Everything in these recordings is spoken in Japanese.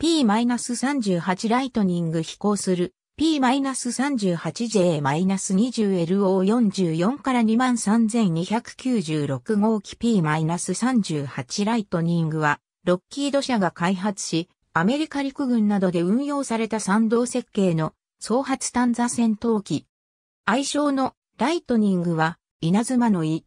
P-38 ライトニング飛行する P-38J-20LO44 から23296号機 P-38 ライトニングは、ロッキード社が開発し、アメリカ陸軍などで運用された賛道設計の総発探査戦闘機。愛称のライトニングは稲妻の意。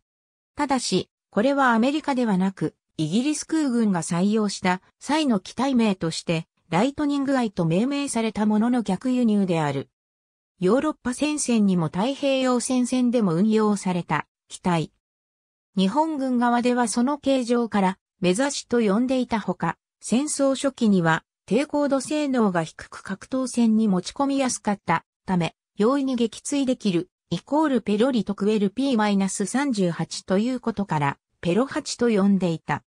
ただし、これはアメリカではなく、イギリス空軍が採用した際の機体名としてライトニングアイと命名されたものの逆輸入である。ヨーロッパ戦線にも太平洋戦線でも運用された機体。日本軍側ではその形状から目指しと呼んでいたほか、戦争初期には低高度性能が低く格闘戦に持ち込みやすかったため、容易に撃墜できる、イコールペロリとクエル P-38 ということから、ペロ8と呼んでいた。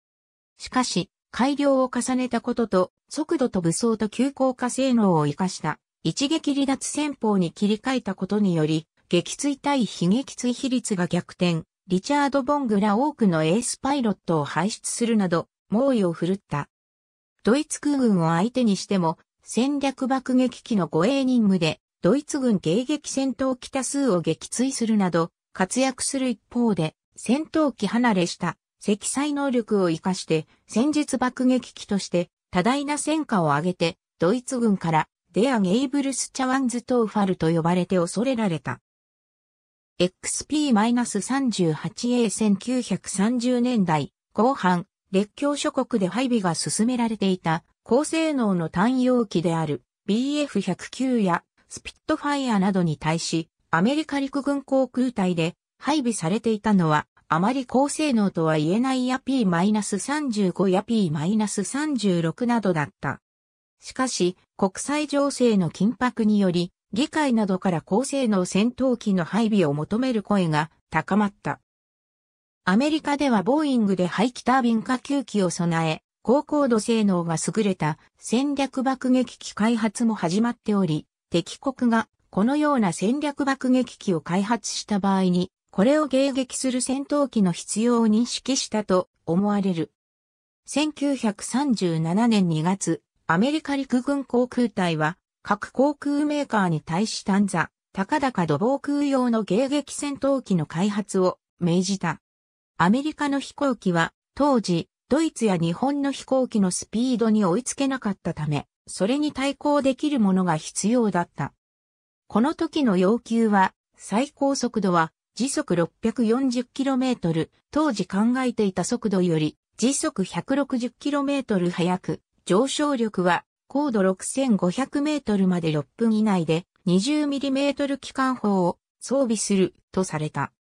しかし、改良を重ねたことと、速度と武装と急降下性能を活かした、一撃離脱戦法に切り替えたことにより、撃墜対非撃墜比率が逆転、リチャード・ボングら多くのエースパイロットを排出するなど、猛威を振るった。ドイツ空軍を相手にしても、戦略爆撃機の護衛任務で、ドイツ軍迎撃戦闘機多数を撃墜するなど、活躍する一方で、戦闘機離れした積載能力を活かして戦術爆撃機として多大な戦果を挙げてドイツ軍からデア・ゲイブルス・チャワンズ・トーファルと呼ばれて恐れられた。XP-38A1930 年代後半、列強諸国で配備が進められていた高性能の単容機である BF109 やスピットファイアなどに対し、アメリカ陸軍航空隊で配備されていたのはあまり高性能とは言えないや P-35 や P-36 などだった。しかし、国際情勢の緊迫により、議会などから高性能戦闘機の配備を求める声が高まった。アメリカではボーイングで排気タービン下級機を備え、高高度性能が優れた戦略爆撃機開発も始まっており、敵国がこのような戦略爆撃機を開発した場合にこれを迎撃する戦闘機の必要を認識したと思われる。1937年2月、アメリカ陸軍航空隊は、各航空メーカーに対し探座、高々土防空用の迎撃戦闘機の開発を命じた。アメリカの飛行機は、当時、ドイツや日本の飛行機のスピードに追いつけなかったため、それに対抗できるものが必要だった。この時の要求は、最高速度は時速 640km、当時考えていた速度より時速 160km 速く、上昇力は高度 6500m まで6分以内で 20mm 機関砲を装備するとされた。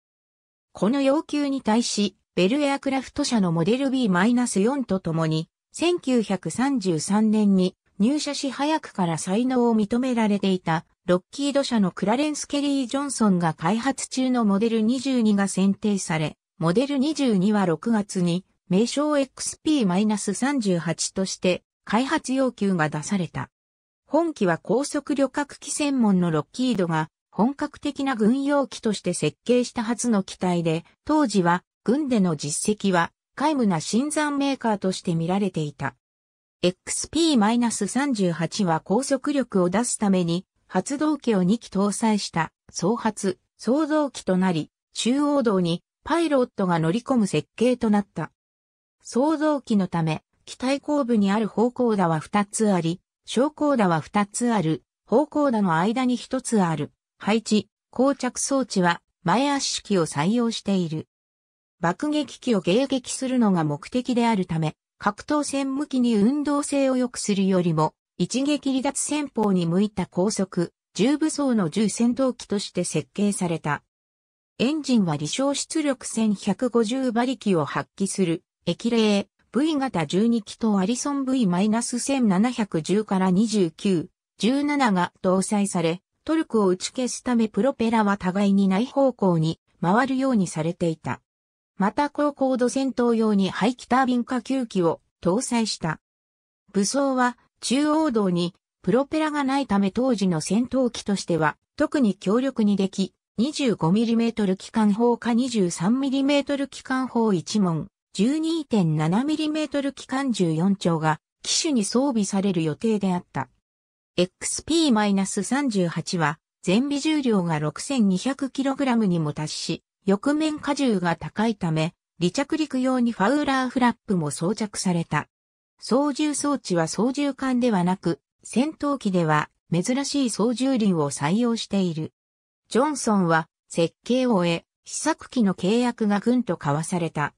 この要求に対し、ベルエアクラフト社のモデル B-4 とともに、1933年に入社し早くから才能を認められていたロッキード社のクラレンス・ケリー・ジョンソンが開発中のモデル22が選定され、モデル22は6月に名称 XP-38 として開発要求が出された。本機は高速旅客機専門のロッキードが本格的な軍用機として設計した初の機体で、当時は軍での実績は皆無な新山メーカーとして見られていた。XP-38 は高速力を出すために発動機を2機搭載した総発、創造機となり、中央道にパイロットが乗り込む設計となった。創造機のため、機体後部にある方向打は2つあり、昇降打は2つある、方向打の間に1つある。配置、膠着装置は前足式を採用している。爆撃機を迎撃するのが目的であるため、格闘戦向きに運動性を良くするよりも、一撃離脱戦法に向いた高速、重武装の重戦闘機として設計された。エンジンは離衝出力1150馬力を発揮する、液冷 V 型12機とアリソン V-1710 から29、17が搭載され、トルクを打ち消すためプロペラは互いにない方向に回るようにされていた。また高高度戦闘用に排気タービン下級機を搭載した。武装は中央道にプロペラがないため当時の戦闘機としては特に強力にでき、25mm 機関砲か 23mm 機関砲1門、12.7mm 機関14丁が機種に装備される予定であった。XP-38 は全備重量が 6200kg にも達し、翼面荷重が高いため、離着陸用にファウラーフラップも装着された。操縦装置は操縦艦ではなく、戦闘機では珍しい操縦輪を採用している。ジョンソンは設計を終え、試作機の契約が軍と交わされた。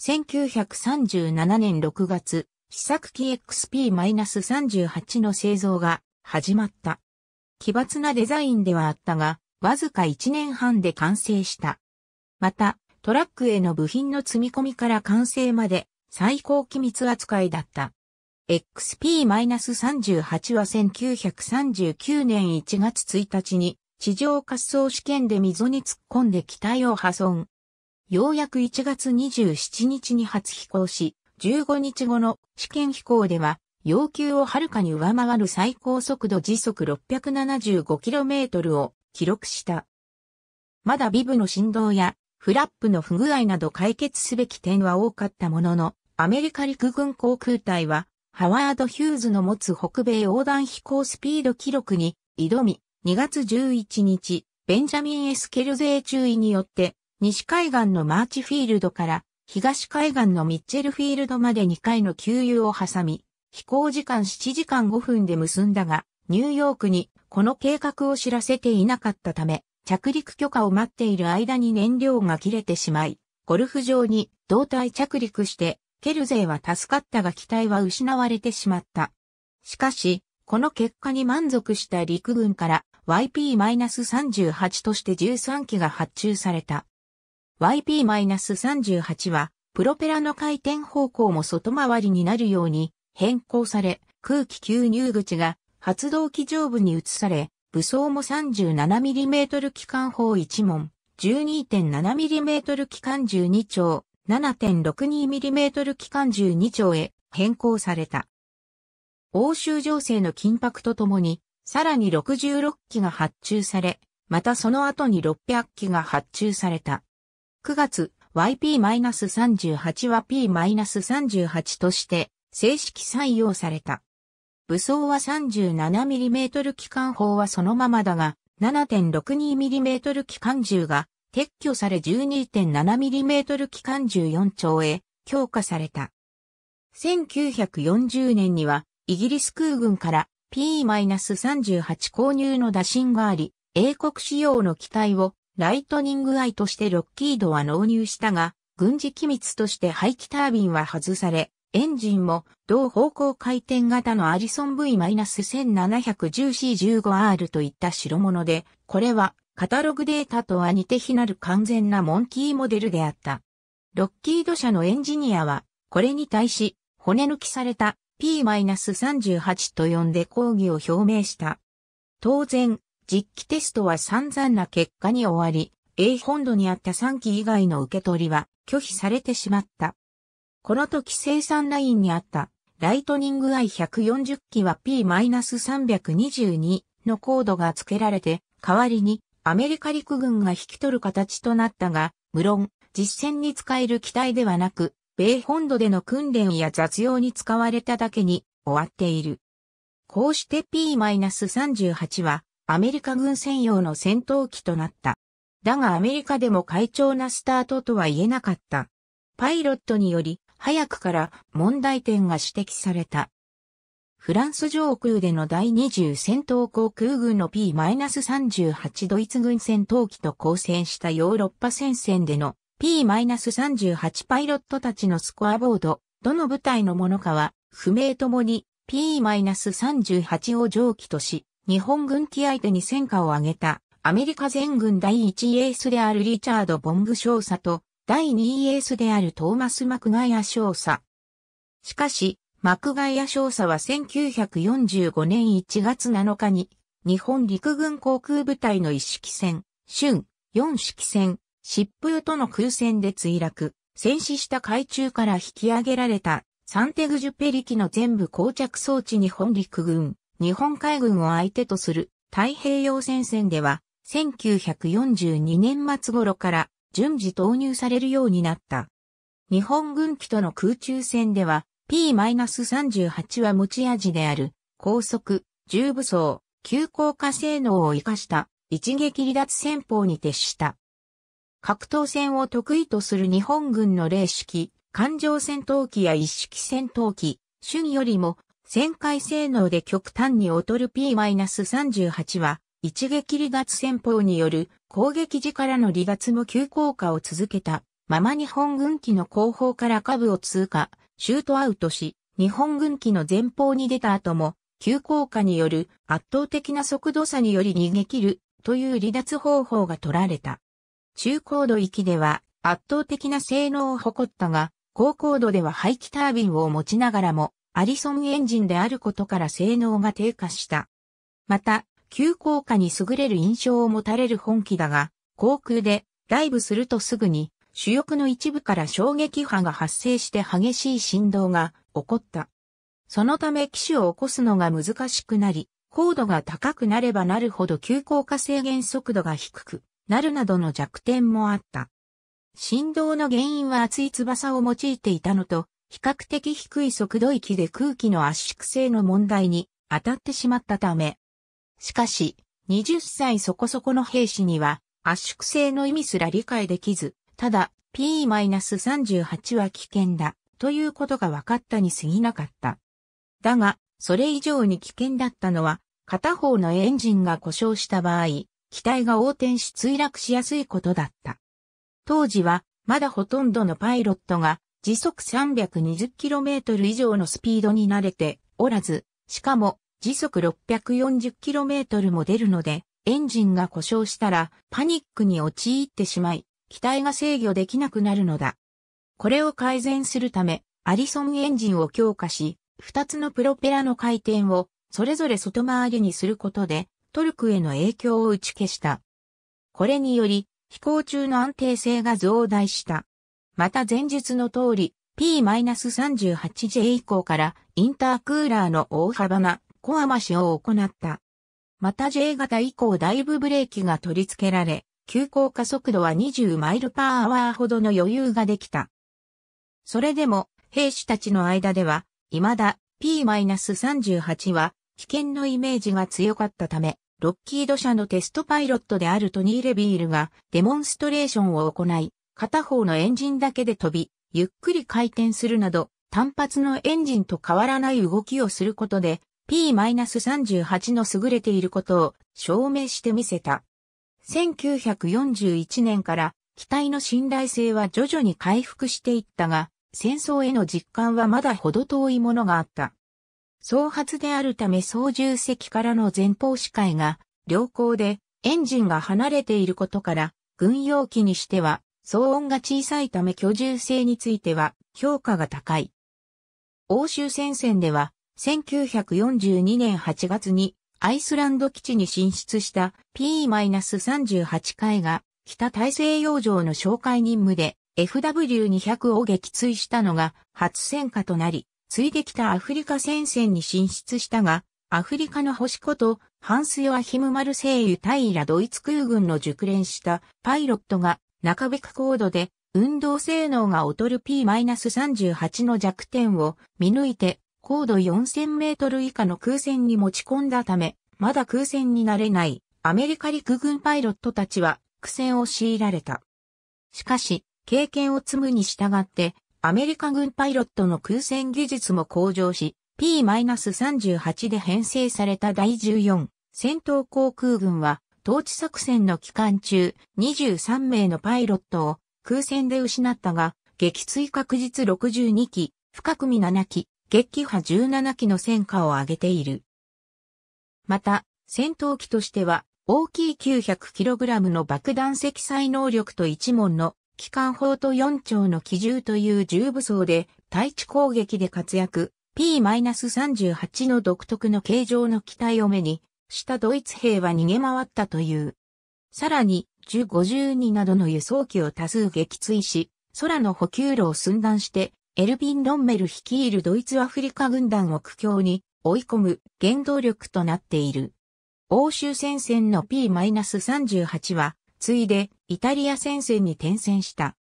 1937年6月、試作機 XP-38 の製造が始まった。奇抜なデザインではあったが、わずか1年半で完成した。また、トラックへの部品の積み込みから完成まで最高機密扱いだった。XP-38 は1939年1月1日に地上滑走試験で溝に突っ込んで機体を破損。ようやく1月27日に初飛行し、15日後の試験飛行では要求をはるかに上回る最高速度時速 675km を記録した。まだビブの振動やフラップの不具合など解決すべき点は多かったものの、アメリカ陸軍航空隊は、ハワード・ヒューズの持つ北米横断飛行スピード記録に挑み、2月11日、ベンジャミン・エスケル税注意によって、西海岸のマーチフィールドから東海岸のミッチェルフィールドまで2回の給油を挟み、飛行時間7時間5分で結んだが、ニューヨークにこの計画を知らせていなかったため、着陸許可を待っている間に燃料が切れてしまい、ゴルフ場に胴体着陸してケルゼーは助かったが機体は失われてしまった。しかし、この結果に満足した陸軍から YP-38 として13機が発注された。YP-38 は、プロペラの回転方向も外回りになるように変更され、空気吸入口が発動機上部に移され、武装も 37mm 機関砲1門、12.7mm 機関12丁、7.62mm 機関銃2丁へ変更された。欧州情勢の緊迫とともに、さらに66機が発注され、またその後に600機が発注された。9月、YP-38 は P-38 として正式採用された。武装は 37mm 機関砲はそのままだが、7.62mm 機関銃が撤去され 12.7mm 機関14丁へ強化された。1940年にはイギリス空軍から P-38 購入の打診があり、英国仕様の機体をライトニングアイとしてロッキードは納入したが、軍事機密として排気タービンは外され、エンジンも同方向回転型のアリソン V-1710C15R といった代物で、これはカタログデータとは似て非なる完全なモンキーモデルであった。ロッキード社のエンジニアは、これに対し、骨抜きされた P-38 と呼んで抗議を表明した。当然、実機テストは散々な結果に終わり、A 本土にあった3機以外の受け取りは拒否されてしまった。この時生産ラインにあったライトニング I140 機は P-322 のコードが付けられて、代わりにアメリカ陸軍が引き取る形となったが、無論、実戦に使える機体ではなく、米本土での訓練や雑用に使われただけに終わっている。こうして P-38 はアメリカ軍専用の戦闘機となった。だがアメリカでも快調なスタートとは言えなかった。パイロットにより早くから問題点が指摘された。フランス上空での第20戦闘航空軍の P-38 ドイツ軍戦闘機と交戦したヨーロッパ戦線での P-38 パイロットたちのスコアボード、どの部隊のものかは不明ともに P-38 を上機とし、日本軍機相手に戦果を挙げたアメリカ全軍第1エースであるリチャード・ボング少佐と第2エースであるトーマス・マクガイア少佐。しかし、マクガイア少佐は1945年1月7日に、日本陸軍航空部隊の一式戦、春、四式戦、疾風との空戦で墜落、戦死した海中から引き上げられた、サンテグジュペリ機の全部膠着装置日本陸軍、日本海軍を相手とする太平洋戦線では、1942年末頃から順次投入されるようになった。日本軍機との空中戦では、P-38 は持ち味である、高速、重武装、急降下性能を活かした一撃離脱戦法に徹した。格闘戦を得意とする日本軍の零式、艦上戦闘機や一式戦闘機、春よりも旋回性能で極端に劣る P-38 は、一撃離脱戦法による攻撃時からの離脱も急降下を続けたまま日本軍機の後方から下部を通過シュートアウトし、日本軍機の前方に出た後も、急降下による圧倒的な速度差により逃げ切るという離脱方法が取られた。中高度域では圧倒的な性能を誇ったが、高高度では排気タービンを持ちながらも、アリソンエンジンであることから性能が低下した。また、急降下に優れる印象を持たれる本機だが、航空でダイブするとすぐに主翼の一部から衝撃波が発生して激しい振動が起こった。そのため機種を起こすのが難しくなり、高度が高くなればなるほど急降下制限速度が低くなるなどの弱点もあった。振動の原因は厚い翼を用いていたのと、比較的低い速度域で空気の圧縮性の問題に当たってしまったため。しかし、20歳そこそこの兵士には圧縮性の意味すら理解できず、ただ、P-38 は危険だ、ということが分かったに過ぎなかった。だが、それ以上に危険だったのは、片方のエンジンが故障した場合、機体が横転し墜落しやすいことだった。当時は、まだほとんどのパイロットが、時速 320km 以上のスピードに慣れておらず、しかも、時速 640km も出るので、エンジンが故障したらパニックに陥ってしまい、機体が制御できなくなるのだ。これを改善するため、アリソンエンジンを強化し、二つのプロペラの回転をそれぞれ外回りにすることで、トルクへの影響を打ち消した。これにより、飛行中の安定性が増大した。また前述の通り、P-38J 以降からインタークーラーの大幅なコア増しを行った。また J 型以降だいぶブレーキが取り付けられ、急降下速度は20マイルパーアワーほどの余裕ができた。それでも、兵士たちの間では、未だ P-38 は危険のイメージが強かったため、ロッキード社のテストパイロットであるトニー・レビールがデモンストレーションを行い、片方のエンジンだけで飛び、ゆっくり回転するなど、単発のエンジンと変わらない動きをすることで、P-38 の優れていることを証明してみせた。1941年から機体の信頼性は徐々に回復していったが、戦争への実感はまだほど遠いものがあった。総発であるため操縦席からの前方視界が良好でエンジンが離れていることから軍用機にしては騒音が小さいため居住性については評価が高い。欧州戦線では1942年8月にアイスランド基地に進出した P-38 回が北大西洋上の哨戒任務で FW200 を撃墜したのが初戦果となり、ついで北アフリカ戦線に進出したが、アフリカの星ことハンス・ヨアヒム・マルセイユ・タイラドイツ空軍の熟練したパイロットが中べく高度で運動性能が劣る P-38 の弱点を見抜いて高度4000メートル以下の空戦に持ち込んだため、まだ空戦になれないアメリカ陸軍パイロットたちは苦戦を強いられた。しかし、経験を積むに従って、アメリカ軍パイロットの空戦技術も向上し、P-38 で編成された第14戦闘航空軍は、統治作戦の期間中、23名のパイロットを空戦で失ったが、撃墜確実62機、深く見7機、撃破17機の戦果を上げている。また、戦闘機としては、大きい 900kg の爆弾積載能力と一門の機関砲と4丁の機銃という重武装で対地攻撃で活躍、P-38 の独特の形状の機体を目にしたドイツ兵は逃げ回ったという。さらに、1052などの輸送機を多数撃墜し、空の補給路を寸断してエルビン・ロンメル率いるドイツアフリカ軍団を苦境に追い込む原動力となっている。欧州戦線の P-38 は、ついでイタリア戦線に転戦した。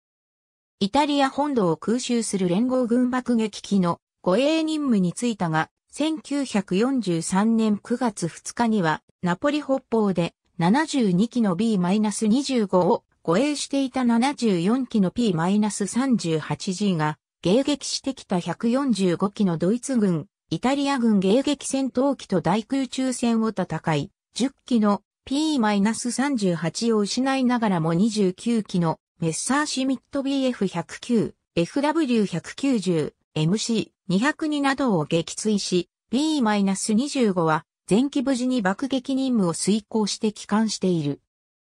イタリア本土を空襲する連合軍爆撃機の護衛任務に就いたが、1943年9月2日には、ナポリ北方で72機の B-25 を護衛していた74機の P-38G が迎撃してきた145機のドイツ軍、イタリア軍迎撃戦闘機と大空中戦を戦い、10機の P-38 を失いながらも29機のメッサーシミット BF109、FW190、MC202 などを撃墜し、B-25 は前期無事に爆撃任務を遂行して帰還している。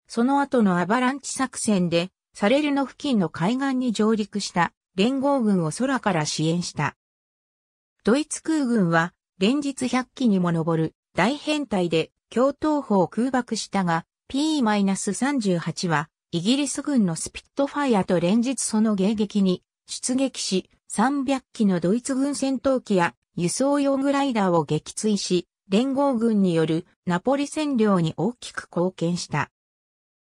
その後のアバランチ作戦で、サレルの付近の海岸に上陸した連合軍を空から支援した。ドイツ空軍は連日100機にも上る大変態で共闘砲を空爆したが P-38 はイギリス軍のスピットファイアと連日その迎撃に出撃し300機のドイツ軍戦闘機や輸送用グライダーを撃墜し連合軍によるナポリ占領に大きく貢献した。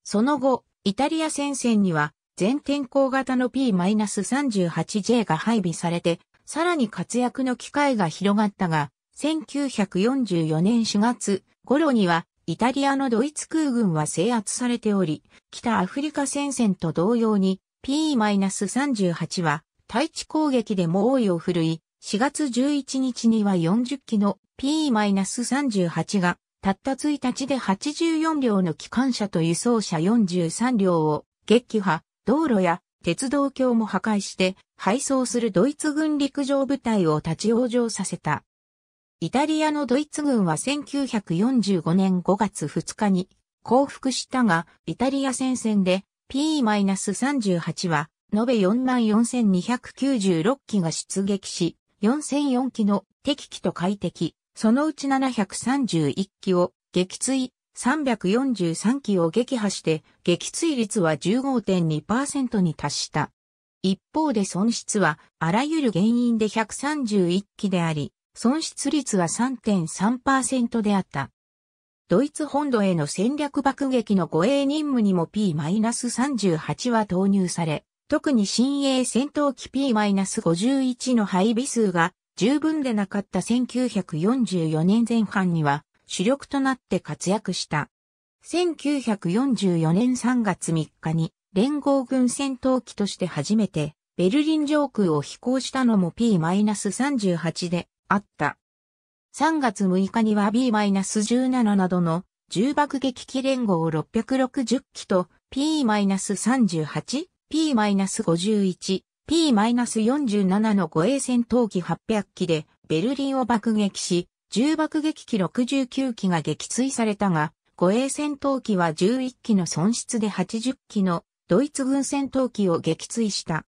その後、イタリア戦線には全天候型の P-38J が配備されて、さらに活躍の機会が広がったが、1944年4月頃には、イタリアのドイツ空軍は制圧されており、北アフリカ戦線と同様に P-38 は対地攻撃でも猛威を振るい、4月11日には40機の P-38 がたった1日で84両の機関車と輸送車43両を撃破、道路や鉄道橋も破壊して敗走するドイツ軍陸上部隊を立ち往生させた。イタリアのドイツ軍は1945年5月2日に降伏したが、イタリア戦線で P-38 は延べ44,296機が出撃し、4004機の敵機と快敵、そのうち731機を撃墜、343機を撃破して撃墜率は15.2%に達した。一方で損失はあらゆる原因で131機であり、損失率は3.3%であった。ドイツ本土への戦略爆撃の護衛任務にも P-38 は投入され、特に新鋭戦闘機 P-51 の配備数が十分でなかった1944年前半には主力となって活躍した。1944年3月3日に連合軍戦闘機として初めてベルリン上空を飛行したのも P-38 であった。3月6日には B-17 などの重爆撃機連合660機と P-38、P-51、P-47 の護衛戦闘機800機でベルリンを爆撃し、重爆撃機69機が撃墜されたが、護衛戦闘機は11機の損失で80機のドイツ軍戦闘機を撃墜した。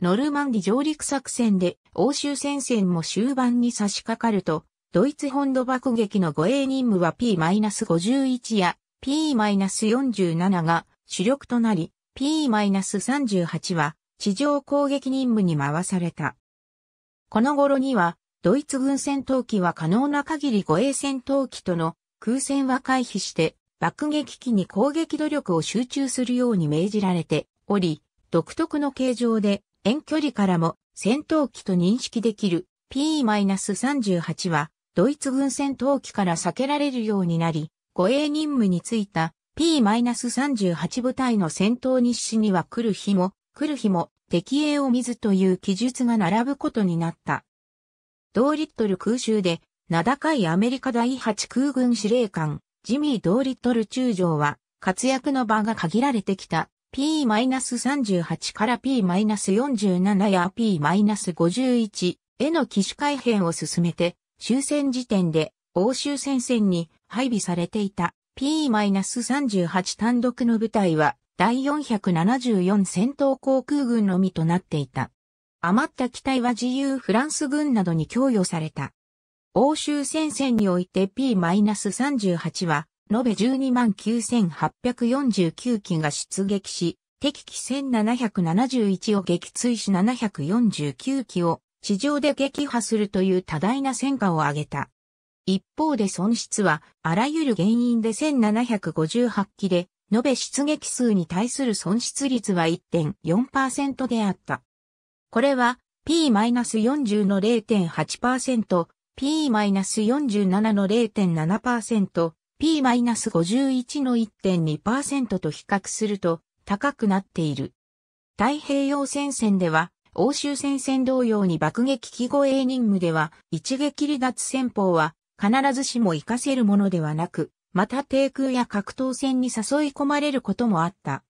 ノルマンディ上陸作戦で欧州戦線も終盤に差し掛かると、ドイツ本土爆撃の護衛任務は P-51 や P-47 が主力となり、P-38 は地上攻撃任務に回された。この頃にはドイツ軍戦闘機は可能な限り護衛戦闘機との空戦は回避して爆撃機に攻撃努力を集中するように命じられており、独特の形状で遠距離からも戦闘機と認識できる P-38 はドイツ軍戦闘機から避けられるようになり、護衛任務についた P-38 部隊の戦闘日誌には来る日も来る日も敵影を見ずという記述が並ぶことになった。ドーリットル空襲で、名高いアメリカ第8空軍司令官、ジミー・ドーリットル中将は、活躍の場が限られてきた P-38 から P-47 や P-51 への機種改変を進めて、終戦時点で欧州戦線に配備されていた P-38 単独の部隊は第474戦闘航空軍のみとなっていた。余った機体は自由フランス軍などに供与された。欧州戦線において P-38 は、延べ129,849機が出撃し、敵機1771を撃墜し749機を地上で撃破するという多大な戦果を挙げた。一方で損失はあらゆる原因で1758機で、延べ出撃数に対する損失率は1.4%であった。これは P-40 の0.8%、P-47 の0.7%、P-51 の1.2%と比較すると高くなっている。太平洋戦線では、欧州戦線同様に爆撃機護衛任務では、一撃離脱戦法は必ずしも活かせるものではなく、また低空や格闘戦に誘い込まれることもあった。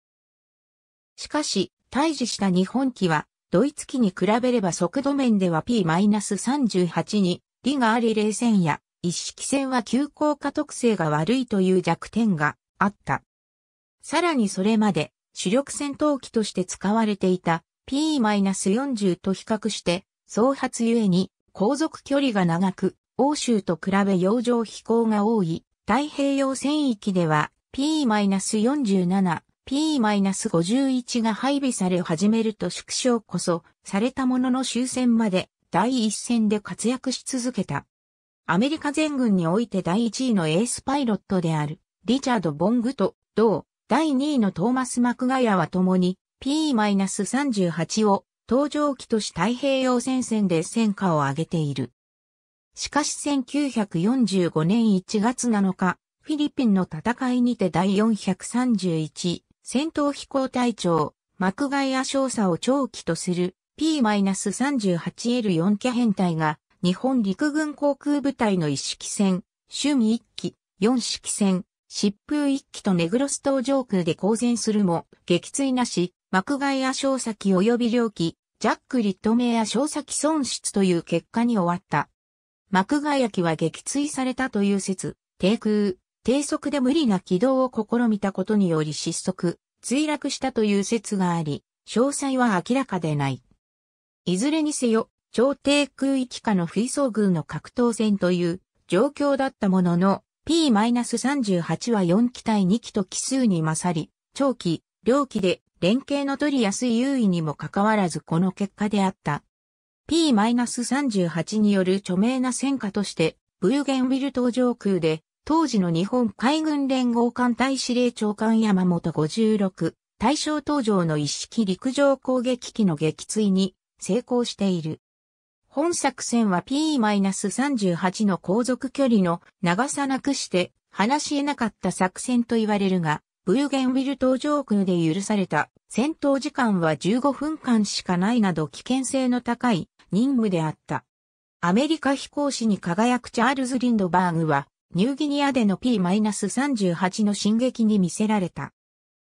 しかし、退治した日本機はドイツ機に比べれば速度面では P-38 に、利があり冷戦や、一式戦は急降下特性が悪いという弱点があった。さらにそれまで主力戦闘機として使われていた P-40 と比較して総発ゆえに航続距離が長く欧州と比べ洋上飛行が多い太平洋戦域では P-47 P-51 が配備され始めると縮小こそ、されたものの終戦まで第一線で活躍し続けた。アメリカ全軍において第一位のエースパイロットである、リチャード・ボングと、同、第二位のトーマス・マクガヤは共に、P-38 を、搭乗機とし太平洋戦線で戦果を上げている。しかし1945年1月7日、フィリピンの戦いにて第431戦闘飛行隊長、幕外亜少佐を長期とする P-38L4 機編隊が日本陸軍航空部隊の一式戦、趣味一機、四式戦、疾風一機とネグロス島上空で交戦するも、撃墜なし、幕外少小機及び両機、ジャック・リットメ少小機損失という結果に終わった。幕外機は撃墜されたという説、低空、低速で無理な軌道を試みたことにより失速、墜落したという説があり、詳細は明らかでない。いずれにせよ、超低空域下の吹奏軍の格闘戦という状況だったものの、P-38 は4機対2機と奇数に勝り、長期、両機で連携の取りやすい優位にもかかわらずこの結果であった。P-38 による著名な戦果として、ブーゲンウィル島上空で当時の日本海軍連合艦隊司令長官山本56、大正登場の一式陸上攻撃機の撃墜に成功している。本作戦は P-38 の航続距離の長さなくして話し得なかった作戦と言われるが、ブーゲンウィル島上空で許された戦闘時間は15分間しかないなど危険性の高い任務であった。アメリカ飛行士に輝くチャールズ・リンドバーグはニューギニアでの P-38 の進撃に見せられた。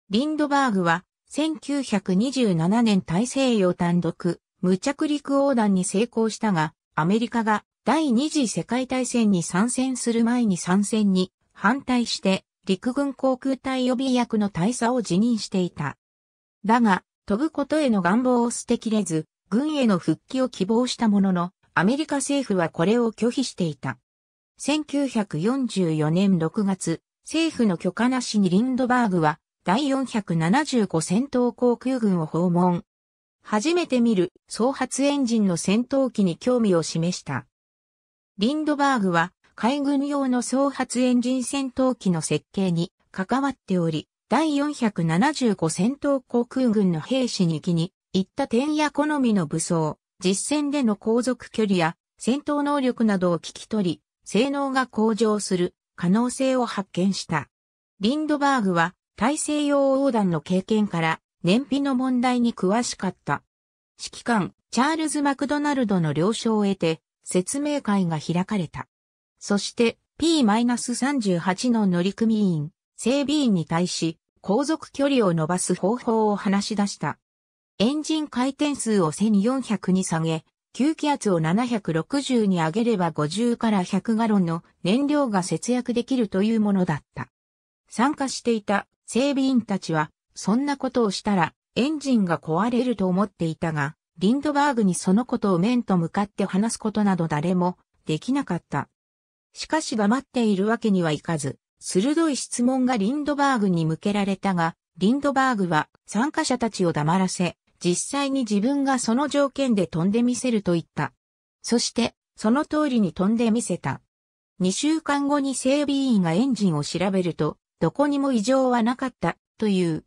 リンドバーグは、1927年大西洋単独、無着陸横断に成功したが、アメリカが第二次世界大戦に参戦する前に参戦に反対して、陸軍航空隊予備役の大佐を辞任していた。だが、飛ぶことへの願望を捨てきれず、軍への復帰を希望したものの、アメリカ政府はこれを拒否していた。1944年6月、政府の許可なしにリンドバーグは第475戦闘航空軍を訪問。初めて見る総発エンジンの戦闘機に興味を示した。リンドバーグは海軍用の総発エンジン戦闘機の設計に関わっており、第475戦闘航空軍の兵士に気に行った点や好みの武装、実戦での航続距離や戦闘能力などを聞き取り、性能が向上する可能性を発見した。リンドバーグは大西洋横断の経験から燃費の問題に詳しかった。指揮官、チャールズ・マクドナルドの了承を得て、説明会が開かれた。そして、P-38 の乗組員、整備員に対し、航続距離を伸ばす方法を話し出した。エンジン回転数を1400に下げ、吸気圧を760に上げれば50から100ガロンの燃料が節約できるというものだった。参加していた整備員たちは、そんなことをしたらエンジンが壊れると思っていたが、リンドバーグにそのことを面と向かって話すことなど誰もできなかった。しかし黙っているわけにはいかず、鋭い質問がリンドバーグに向けられたが、リンドバーグは参加者たちを黙らせ、実際に自分がその条件で飛んでみせると言った。そして、その通りに飛んでみせた。2週間後に整備員がエンジンを調べると、どこにも異常はなかった、という。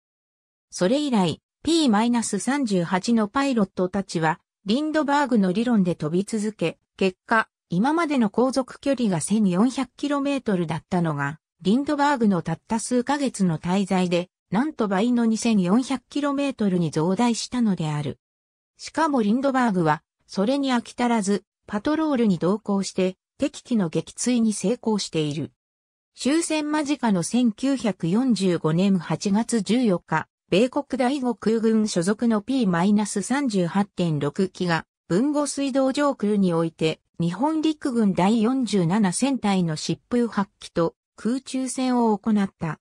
それ以来、P-38 のパイロットたちは、リンドバーグの理論で飛び続け、結果、今までの航続距離が 1400km だったのが、リンドバーグのたった数ヶ月の滞在でなんと倍の 2400km に増大したのである。しかもリンドバーグは、それに飽き足らず、パトロールに同行して、敵機の撃墜に成功している。終戦間近の1945年8月14日、米国第五空軍所属の P-38.6 機が、文後水道上空において、日本陸軍第47戦隊の疾風発揮と空中戦を行った。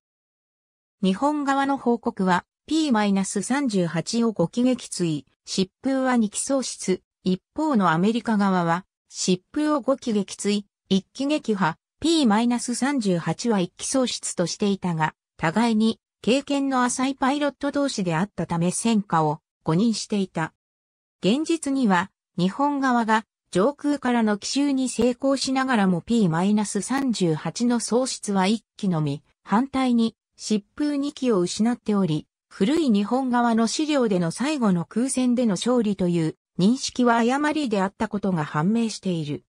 日本側の報告は P-38 を5機撃墜、疾風は2機喪失。一方のアメリカ側は、疾風を5機撃墜、1機撃破、P-38 は1機喪失としていたが、互いに経験の浅いパイロット同士であったため戦果を誤認していた。現実には、日本側が上空からの奇襲に成功しながらも P-38 の喪失は1機のみ、反対に疾風2機を失っており、古い日本側の資料での最後の空戦での勝利という認識は誤りであったことが判明している。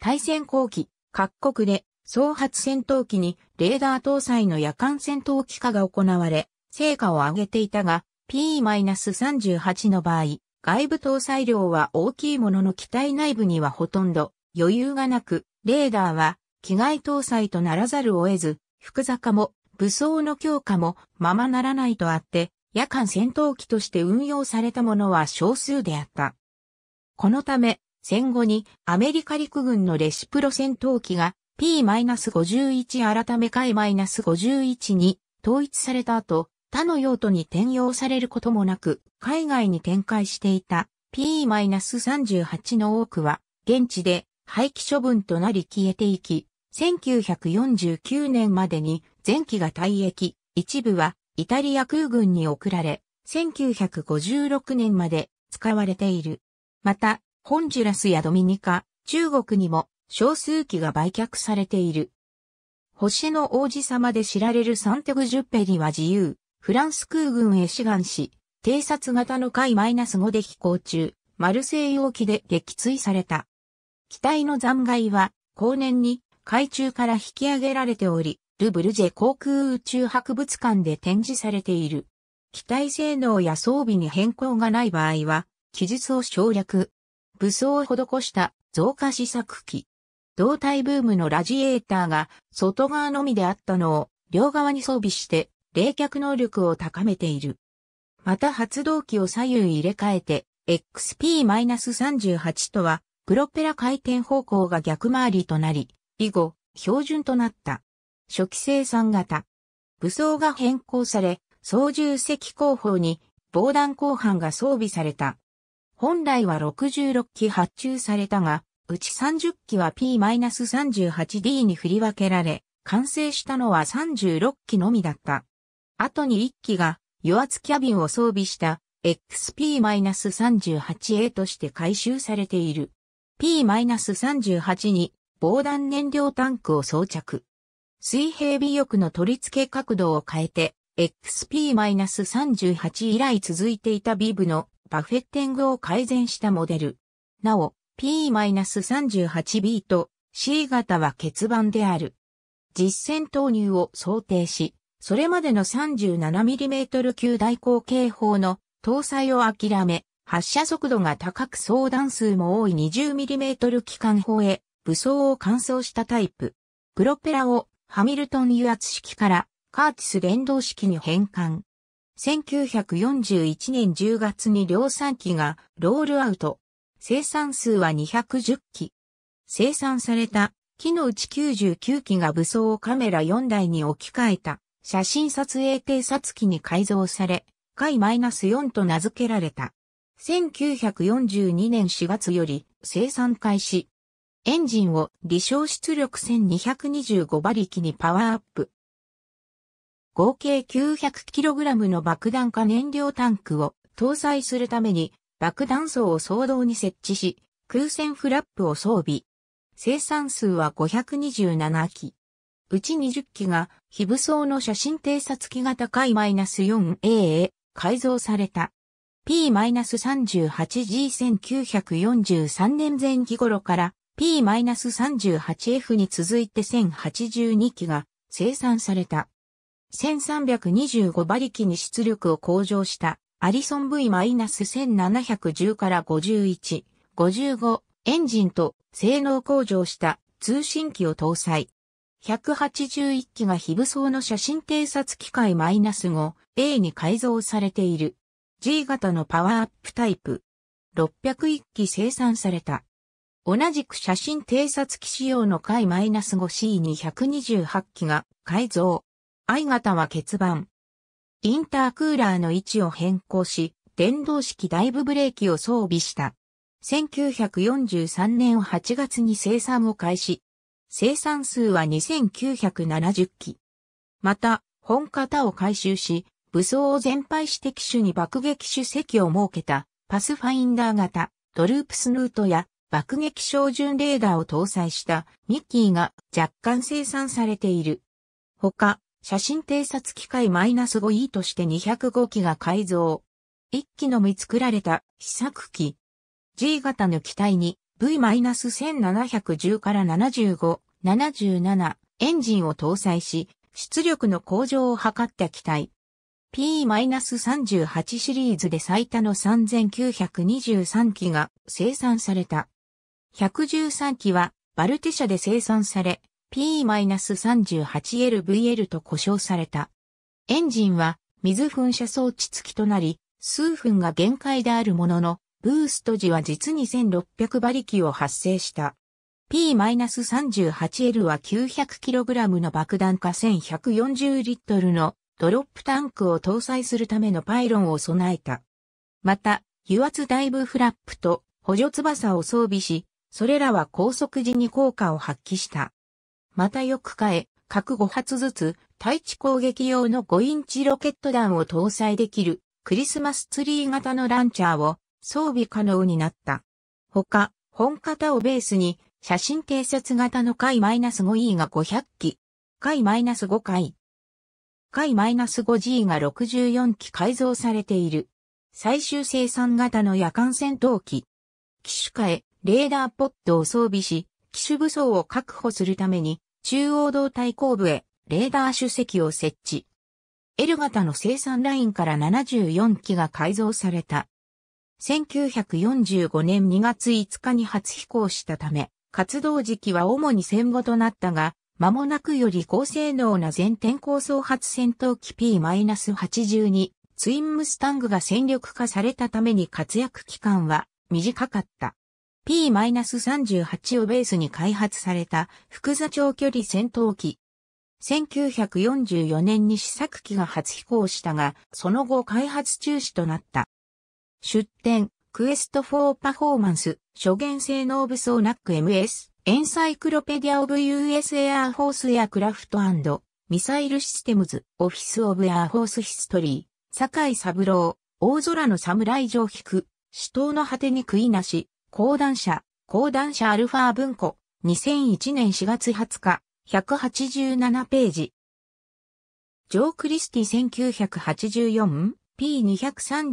対戦後期、各国で総発戦闘機にレーダー搭載の夜間戦闘機化が行われ、成果を上げていたが、P-38 の場合、外部搭載量は大きいものの機体内部にはほとんど余裕がなく、レーダーは機外搭載とならざるを得ず、福坂も武装の強化もままならないとあって、夜間戦闘機として運用されたものは少数であった。このため、戦後にアメリカ陸軍のレシプロ戦闘機が P-51 改め回 -51 に統一された後、他の用途に転用されることもなく、海外に展開していた P-38 の多くは、現地で廃棄処分となり消えていき、1949年までに前期が退役、一部はイタリア空軍に送られ、1956年まで使われている。また、ホンジュラスやドミニカ、中国にも少数機が売却されている。星の王子様で知られるサンテグジュッペリは自由、フランス空軍へ志願し、偵察型の海 -5 で飛行中、マルセイユ沖で撃墜された。機体の残骸は、後年に海中から引き上げられており、ルブルジェ航空宇宙博物館で展示されている。機体性能や装備に変更がない場合は、記述を省略。武装を施した増加試作機。胴体ブームのラジエーターが外側のみであったのを両側に装備して冷却能力を高めている。また発動機を左右入れ替えて XP-38 とはプロペラ回転方向が逆回りとなり、以後標準となった。初期生産型。武装が変更され、操縦席後方に防弾後半が装備された。本来は66機発注されたが、うち30機は P-38D に振り分けられ、完成したのは36機のみだった。後に1機が与圧キャビンを装備した XP-38A として回収されている。P-38 に防弾燃料タンクを装着。水平尾翼の取り付け角度を変えて、XP-38 以来続いていたビブのバフェッティングを改善したモデル。なお、P-38B と C 型は欠番である。実戦投入を想定し、それまでの 37mm 級大口径砲の搭載を諦め、発射速度が高く相談数も多い 20mm 機関砲へ武装を乾燥したタイプ。プロペラをハミルトン油圧式からカーティス連動式に変換。1941年10月に量産機がロールアウト。生産数は210機。生産された機のうち99機が武装をカメラ4台に置き換えた写真撮影偵察機に改造され、回 -4 と名付けられた。1942年4月より生産開始。エンジンを離小出力1225馬力にパワーアップ。合計 900kg の爆弾化燃料タンクを搭載するために爆弾層を総動に設置し、空戦フラップを装備。生産数は527機。うち20機が非武装の写真偵察機型ス -4A へ改造された。P-38G1943 年前期頃から P-38F に続いて1082機が生産された。1325馬力に出力を向上したアリソン V-1710 から51、55エンジンと性能向上した通信機を搭載。181機が非武装の写真偵察機械 -5A に改造されている。G 型のパワーアップタイプ。601機生産された。同じく写真偵察機仕様の解 -5C に2 8機が改造。I 型は欠番。インタークーラーの位置を変更し、電動式ダイブブレーキを装備した。1943年8月に生産を開始。生産数は2970機。また、本型を回収し、武装を全廃して機種に爆撃種席を設けた、パスファインダー型、ドループスヌートや、爆撃照準レーダーを搭載したミッキーが若干生産されている。ほか、写真偵察機械マイナス -5E として205機が改造。1機のみ作られた試作機。G 型の機体に V-1710 から75、77エンジンを搭載し、出力の向上を図った機体。P-38 シリーズで最多の3923機が生産された。113機はバルテ社で生産され、P-38LVL と呼称された。エンジンは水噴射装置付きとなり、数分が限界であるものの、ブースト時は実に1600馬力を発生した。P-38L は 900kg の爆弾化1140リットルのドロップタンクを搭載するためのパイロンを備えた。また、油圧ダイブフラップと補助翼を装備し、それらは拘束時に効果を発揮した。またよく変え、各5発ずつ、対地攻撃用の5インチロケット弾を搭載できる、クリスマスツリー型のランチャーを装備可能になった。他、本型をベースに、写真偵察型の回 -5E が500機、回 -5 回、回 -5G が64機改造されている。最終生産型の夜間戦闘機。機種化へ、レーダーポッドを装備し、機種武装を確保するために、中央道対後部へレーダー主席を設置。L 型の生産ラインから74機が改造された。1945年2月5日に初飛行したため、活動時期は主に戦後となったが、間もなくより高性能な全天候総発戦闘機 P-82 ツインムスタングが戦力化されたために活躍期間は短かった。P-38 をベースに開発された複座長距離戦闘機。1944年に試作機が初飛行したが、その後開発中止となった。出展、クエストフォーパフォーマンス、諸元性能武装ナック MS、エンサイクロペディアオブ US エアーフォースエアクラフトミサイルシステムズ、オフィスオブエアーフォースヒストリー、坂井三郎、大空の侍上引く、死闘の果てに食いなし、講談社、講談社アルファ文庫、2001年4月20日、187ページ。ジョー・クリスティ 1984P232 ジ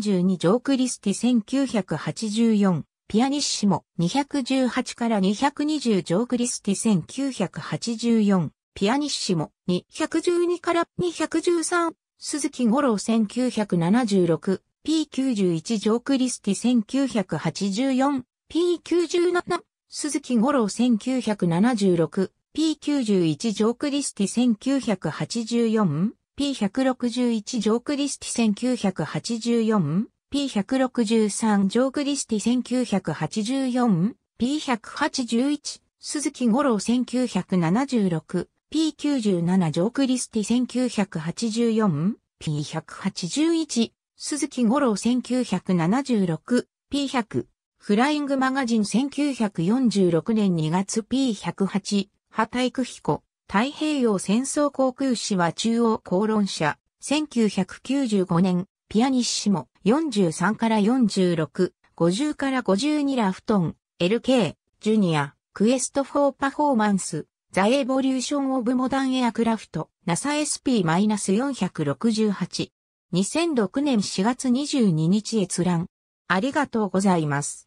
ョー・クリスティ1984ピアニッシモ218から220ジョー・クリスティ1984ピアニッシモ212から213鈴木五郎1976 P91 ジョー・クリスティ1984 P97、鈴木五郎1976、P91 ジョークリスティ1984、P161 ジョークリスティ1984、P163 ジョークリスティ1984、P181、鈴木五郎1976、P97 ジョークリスティ1984、P181、鈴木五郎1976、P100、フライングマガジン1946年2月 P108、イ体ヒ彦、太平洋戦争航空士は中央公論者、1995年、ピアニッシモ、43から46、50から52ラフトン、LK、ジュニア、クエストフォーパフォーマンス、ザ・エボリューション・オブ・モダン・エアクラフト、NASA SP-468。2006年4月22日閲覧。ありがとうございます。